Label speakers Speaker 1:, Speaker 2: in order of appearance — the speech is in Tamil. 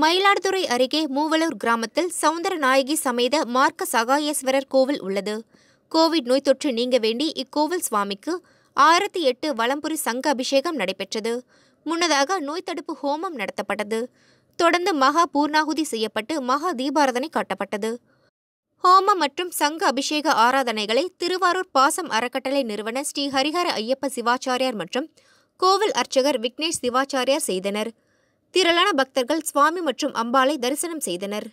Speaker 1: மயிலாடுதுறை அருகே மூவலூர் கிராமத்தில் சவுந்தரநாயகி சமேத மார்க்க சகாயேஸ்வரர் கோவில் உள்ளது கோவிட் நோய் தொற்று நீங்க வேண்டி இக்கோவில் சுவாமிக்கு ஆயிரத்தி எட்டு வலம்புரி சங்க அபிஷேகம் நடைபெற்றது முன்னதாக நோய் தடுப்பு ஹோமம் நடத்தப்பட்டது தொடர்ந்து மகா பூர்ணாகுதி செய்யப்பட்டு மகா தீபாரதனை காட்டப்பட்டது ஹோமம் மற்றும் சங்க அபிஷேக ஆராதனைகளை திருவாரூர் பாசம் அறக்கட்டளை நிறுவனர் ஸ்ரீ ஹரிஹர ஐயப்ப சிவாச்சாரியார் மற்றும் கோவில் அர்ச்சகர் விக்னேஷ் சிவாச்சாரியார் செய்தனர் திரளான பக்தர்கள் சுவாமி மற்றும் அம்பாளை தரிசனம் செய்தனர்